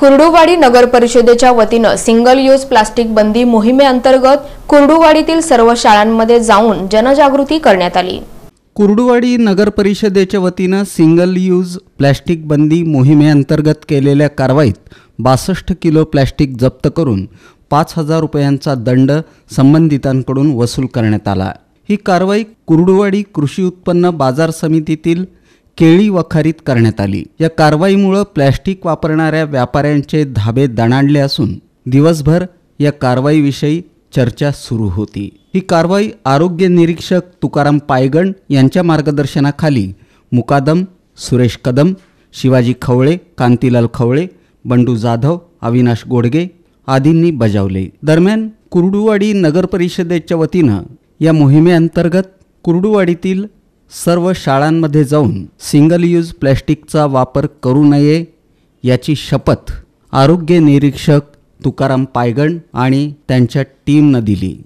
कुर्डुवाडी नगर परिषदेच्या वतीनं single use plastic बंदी मोहिमेअंतर्गत कुर्डुवाडीतील सर्व शाळांमध्ये जाऊन जनजागृती करण्यात आली कुर्डुवाडी नगर परिषदेच्या वतीनं सिंगल यूज प्लॅस्टिक बंदी मोहिमेअंतर्गत केलेल्या कारवाईत बासष्ट किलो प्लॅस्टिक जप्त करून पाच हजार रुपयांचा दंड संबंधितांकडून वसूल करण्यात आला ही कारवाई कुर्डुवाडी कृषी उत्पन्न बाजार समितीतील केळी वखारीत करण्यात आली या कारवाईमुळं प्लॅस्टिक वापरणाऱ्या व्यापाऱ्यांचे धाबे दणाणले असून दिवसभर या कारवाईविषयी चर्चा सुरू होती ही कारवाई आरोग्य निरीक्षक तुकाराम पायगण यांच्या मार्गदर्शनाखाली मुकादम सुरेश कदम शिवाजी खवळे कांतीलाल खवळे बंडू जाधव अविनाश गोडगे आदींनी बजावले दरम्यान कुर्डुवाडी नगर परिषदेच्या वतीनं या मोहिमेअंतर्गत कुर्डुवाडीतील सर्व शाळांमध्ये जाऊन सिंगल यूज प्लॅस्टिकचा वापर करू नये याची शपथ आरोग्य निरीक्षक तुकाराम पायगण आणि त्यांच्या टीमनं दिली